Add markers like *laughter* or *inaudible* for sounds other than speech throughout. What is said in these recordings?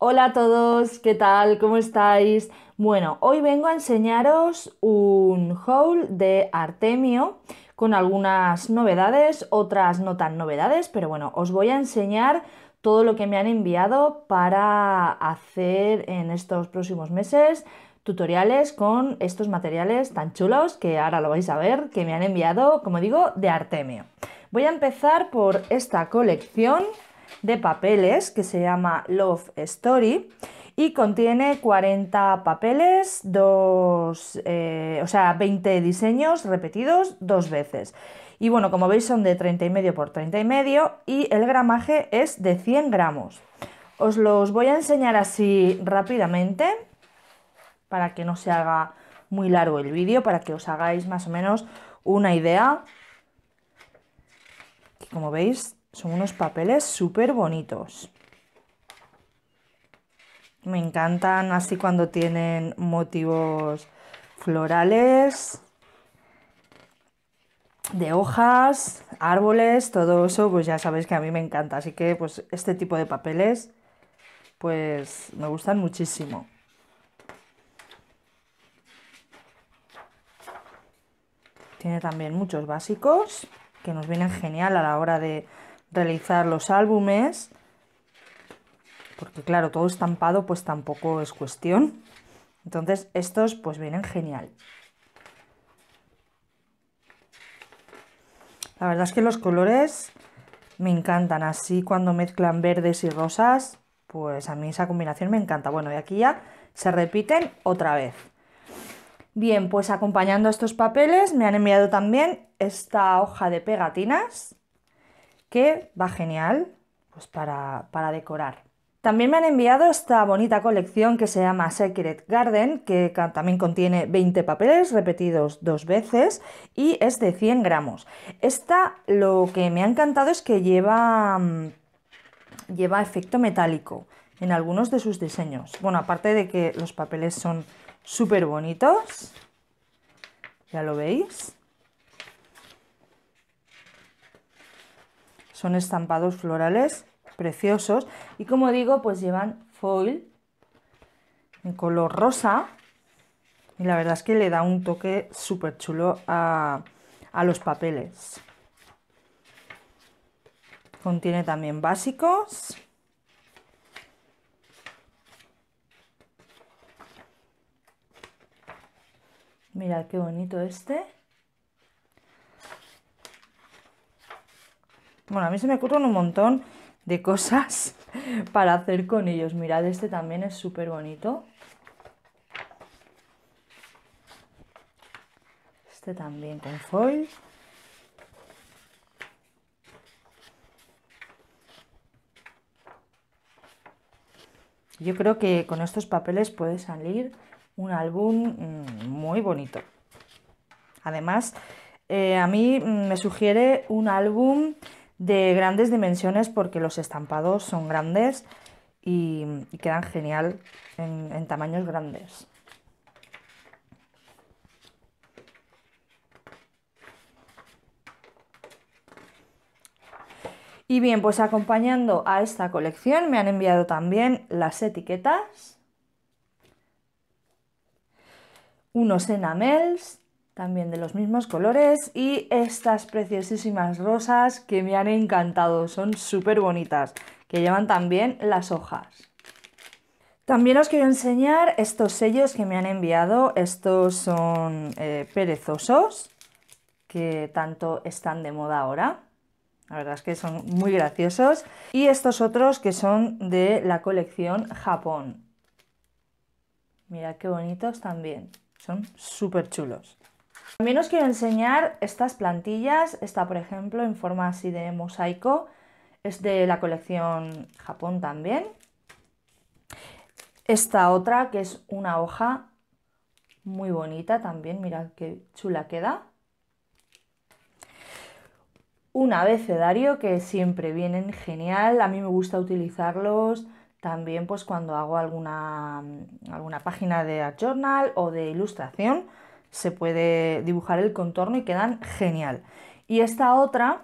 Hola a todos, ¿qué tal? ¿Cómo estáis? Bueno, hoy vengo a enseñaros un haul de Artemio con algunas novedades, otras no tan novedades, pero bueno, os voy a enseñar todo lo que me han enviado para hacer en estos próximos meses tutoriales con estos materiales tan chulos que ahora lo vais a ver, que me han enviado, como digo, de Artemio. Voy a empezar por esta colección de papeles que se llama Love Story y contiene 40 papeles, dos, eh, o sea, 20 diseños repetidos dos veces. Y bueno, como veis son de 30,5 por 30,5 y el gramaje es de 100 gramos. Os los voy a enseñar así rápidamente para que no se haga muy largo el vídeo, para que os hagáis más o menos una idea. Como veis, son unos papeles súper bonitos. Me encantan así cuando tienen motivos florales, de hojas, árboles, todo eso, pues ya sabéis que a mí me encanta. Así que pues este tipo de papeles, pues me gustan muchísimo. Tiene también muchos básicos que nos vienen genial a la hora de realizar los álbumes, porque claro, todo estampado pues tampoco es cuestión. Entonces estos pues vienen genial. La verdad es que los colores me encantan, así cuando mezclan verdes y rosas, pues a mí esa combinación me encanta. Bueno, y aquí ya se repiten otra vez. Bien, pues acompañando estos papeles me han enviado también esta hoja de pegatinas que va genial pues para, para decorar. También me han enviado esta bonita colección que se llama Secret Garden, que también contiene 20 papeles repetidos dos veces y es de 100 gramos. Esta lo que me ha encantado es que lleva, mm, lleva efecto metálico en algunos de sus diseños. Bueno, aparte de que los papeles son súper bonitos, ya lo veis. Son estampados florales preciosos y como digo, pues llevan foil en color rosa y la verdad es que le da un toque súper chulo a, los papeles. Contiene también básicos. mira qué bonito este. Bueno, a mí se me ocurren un montón de cosas *laughs* para hacer con ellos. Mirad, este también es súper bonito. Este también con foil. Yo creo que con estos papeles puede salir un álbum mm, muy bonito. Además, eh, a mí mm, me sugiere un álbum de grandes dimensiones porque los estampados son grandes y, quedan genial en, en tamaños grandes. Y bien, pues acompañando a esta colección me han enviado también las etiquetas, unos enamels también de los mismos colores y estas preciosísimas rosas que me han encantado, son súper bonitas, que llevan también las hojas. También os quiero enseñar estos sellos que me han enviado, estos son eh, perezosos, que tanto están de moda ahora. La verdad es que son muy graciosos. Y estos otros que son de la colección Japón. Mira qué bonitos también. Son súper chulos. También os quiero enseñar estas plantillas, esta por ejemplo en forma así de mosaico, es de la colección Japón también. Esta otra que es una hoja muy bonita también, mirad qué chula queda. Un abecedario que siempre vienen genial, a mí me gusta utilizarlos también pues cuando hago alguna, alguna página de art journal o de ilustración se puede dibujar el contorno y quedan genial. Y esta otra,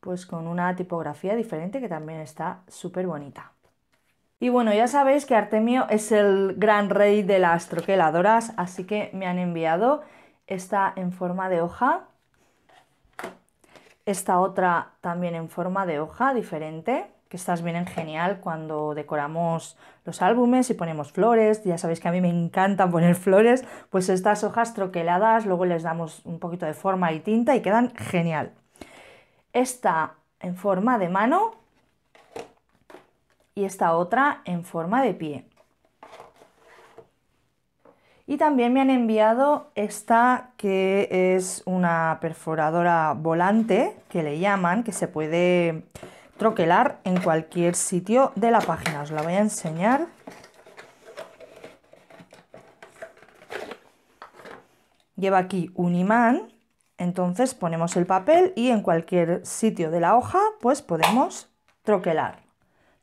pues con una tipografía diferente que también está súper bonita. Y bueno, ya sabéis que Artemio es el gran rey de las troqueladoras, así que me han enviado esta en forma de hoja, esta otra también en forma de hoja diferente, que estas vienen genial cuando decoramos los álbumes y ponemos flores. Ya sabéis que a mí me encanta poner flores, pues estas hojas troqueladas, luego les damos un poquito de forma y tinta y quedan genial. Esta en forma de mano y esta otra en forma de pie. Y también me han enviado esta que es una perforadora volante que le llaman, que se puede troquelar en cualquier sitio de la página. Os la voy a enseñar. Lleva aquí un imán, entonces ponemos el papel y en cualquier sitio de la hoja pues podemos troquelar.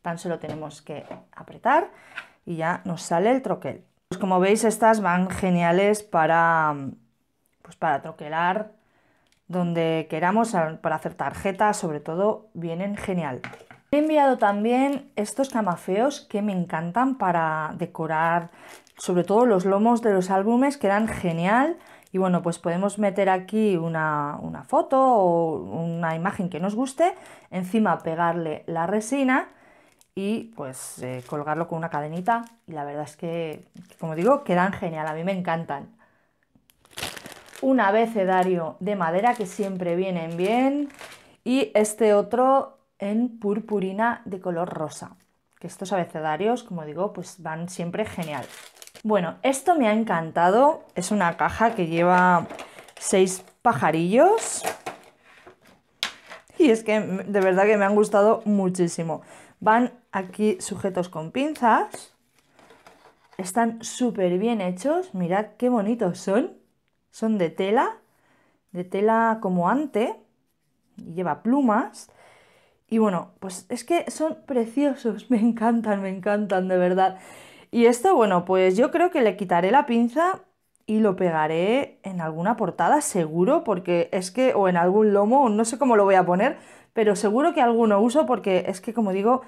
Tan solo tenemos que apretar y ya nos sale el troquel. Pues como veis estas van geniales para, pues para troquelar donde queramos para hacer tarjetas, sobre todo, vienen genial. He enviado también estos camafeos que me encantan para decorar, sobre todo los lomos de los álbumes, quedan genial. Y bueno, pues podemos meter aquí una, foto o una imagen que nos guste, encima pegarle la resina y pues eh, colgarlo con una cadenita. Y la verdad es que, como digo, quedan genial, a mí me encantan un abecedario de madera que siempre vienen bien y este otro en purpurina de color rosa. Que estos abecedarios, como digo, pues van siempre genial. Bueno, esto me ha encantado. Es una caja que lleva seis pajarillos. Y es que de verdad que me han gustado muchísimo. Van aquí sujetos con pinzas. Están súper bien hechos. Mirad qué bonitos son. Son de tela, de tela como antes, y lleva plumas. Y bueno, pues es que son preciosos, *laughs* me encantan, me encantan, de verdad. Y esto, bueno, pues yo creo que le quitaré la pinza y lo pegaré en alguna portada, seguro, porque es que, o en algún lomo, no sé cómo lo voy a poner, pero seguro que alguno uso porque es que, como digo,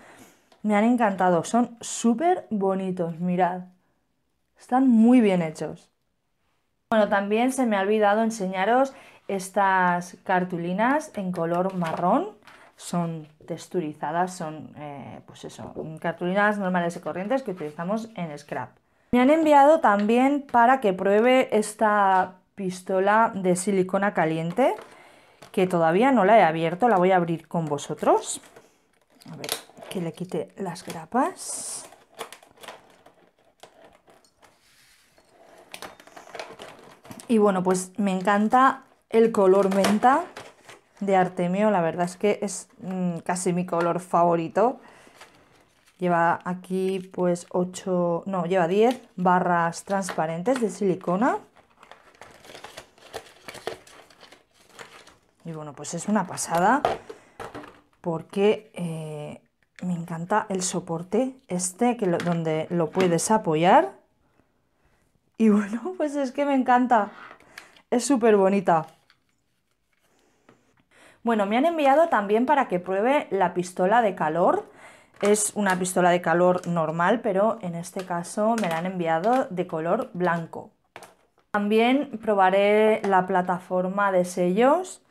me han encantado. Son súper bonitos, mirad. Están muy bien hechos. Bueno, también se me ha olvidado enseñaros estas cartulinas en color marrón. Son texturizadas, son eh, pues eso, cartulinas normales y corrientes que utilizamos en scrap. Me han enviado también para que pruebe esta pistola de silicona caliente que todavía no la he abierto, la voy a abrir con vosotros. A ver, que le quite las grapas. Y bueno, pues me encanta el color menta de Artemio, la verdad es que es mm, casi mi color favorito. Lleva aquí pues 8, no, lleva 10 barras transparentes de silicona. Y bueno, pues es una pasada porque eh, me encanta el soporte este que donde lo puedes apoyar y bueno, *laughs* pues es que me encanta. Es súper bonita. Bueno, me han enviado también para que pruebe la pistola de calor. Es una pistola de calor normal, pero en este caso me la han enviado de color blanco. También probaré la plataforma de sellos,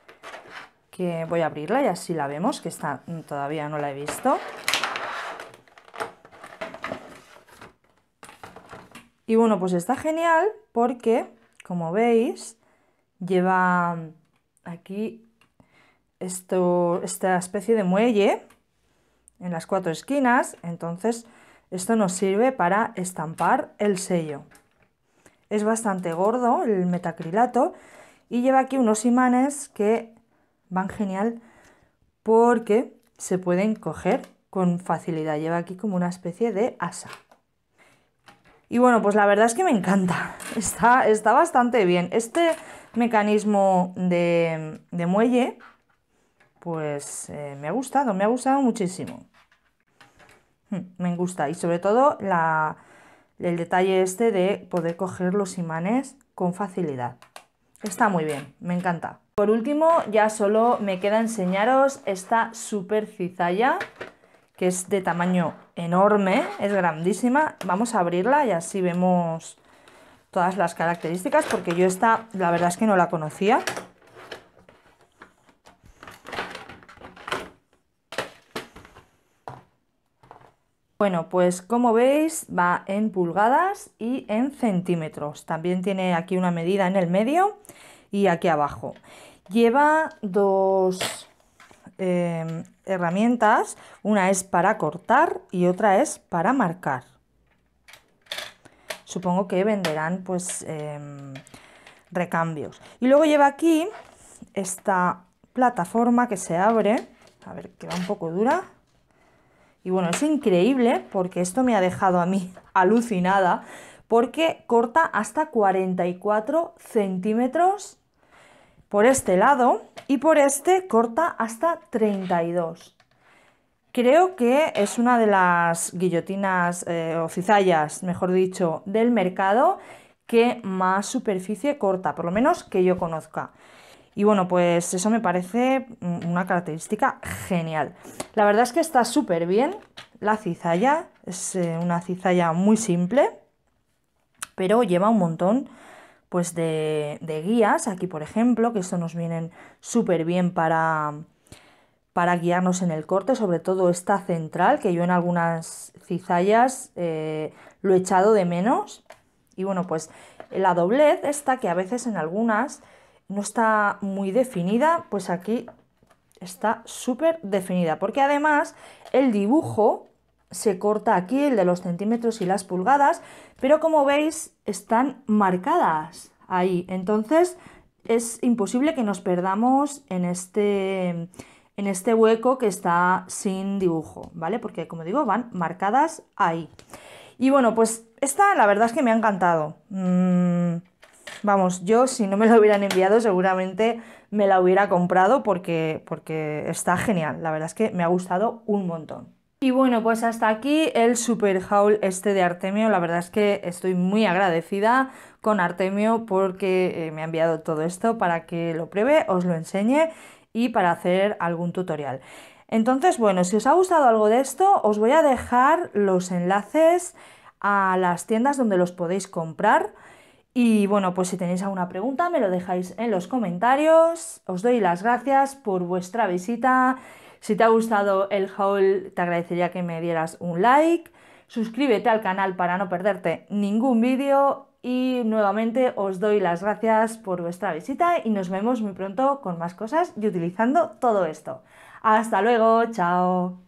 que voy a abrirla y así la vemos, que está, todavía no la he visto. Y bueno, pues está genial porque, como veis, lleva aquí esto, esta especie de muelle en las cuatro esquinas, entonces esto nos sirve para estampar el sello. Es bastante gordo el metacrilato y lleva aquí unos imanes que van genial porque se pueden coger con facilidad. Lleva aquí como una especie de asa. Y bueno, pues la verdad es que me encanta. Está, está bastante bien. Este mecanismo de, muelle, pues eh, me ha gustado, me ha gustado muchísimo. Hmm, me gusta. Y sobre todo el detalle este de poder coger los imanes con facilidad. Está muy bien, me encanta. Por último, ya solo me queda enseñaros esta super cizalla que es de tamaño enorme, es grandísima. Vamos a abrirla y así vemos todas las características, porque yo esta la verdad es que no la conocía. Bueno, pues como veis va en pulgadas y en centímetros. También tiene aquí una medida en el medio y aquí abajo. Lleva dos Em, herramientas, una es para cortar y otra es para marcar. Supongo que venderán pues em, recambios. Y luego lleva aquí esta plataforma que se abre, a ver que va un poco dura. Y bueno, es increíble porque esto me ha dejado a mí *laughs* alucinada porque corta hasta 44 centímetros por este lado y por este corta hasta 32. Creo que es una de las guillotinas eh, o cizallas, mejor dicho, del mercado que más superficie corta, por lo menos que yo conozca. Y bueno, pues eso me parece mm, una característica genial. La verdad es que está súper bien la cizalla, es eh, una cizalla muy simple, pero lleva un montón pues de, guías, aquí por ejemplo, que esto nos vienen súper bien para, para guiarnos en el corte, sobre todo esta central, que yo en algunas cizallas eh, lo he echado de menos. Y bueno, pues la doblez esta, que a veces en algunas no está muy definida, pues aquí está súper definida, porque además el dibujo se corta aquí, el de los centímetros y las pulgadas, pero como veis están marcadas ahí. Entonces es imposible que nos perdamos en este, en este hueco que está sin dibujo, ¿vale? Porque como digo, van marcadas ahí. Y bueno, pues esta la verdad es que me ha encantado. Mm, vamos, yo si no me la hubieran enviado seguramente me la hubiera comprado porque, porque está genial. La verdad es que me ha gustado un montón. Y bueno, pues hasta aquí el super haul este de Artemio. La verdad es que estoy muy agradecida con Artemio porque eh, me ha enviado todo esto para que lo pruebe, os lo enseñe y para hacer algún tutorial. Entonces, bueno, si os ha gustado algo de esto, os voy a dejar los enlaces a las tiendas donde los podéis comprar. Y bueno, pues si tenéis alguna pregunta, me lo dejáis en los comentarios. Os doy las gracias por vuestra visita. Si te ha gustado el haul, te agradecería que me dieras un like. Suscríbete al canal para no perderte ningún vídeo. Y nuevamente os doy las gracias por vuestra visita y nos vemos muy pronto con más cosas y utilizando todo esto. Hasta luego, chao.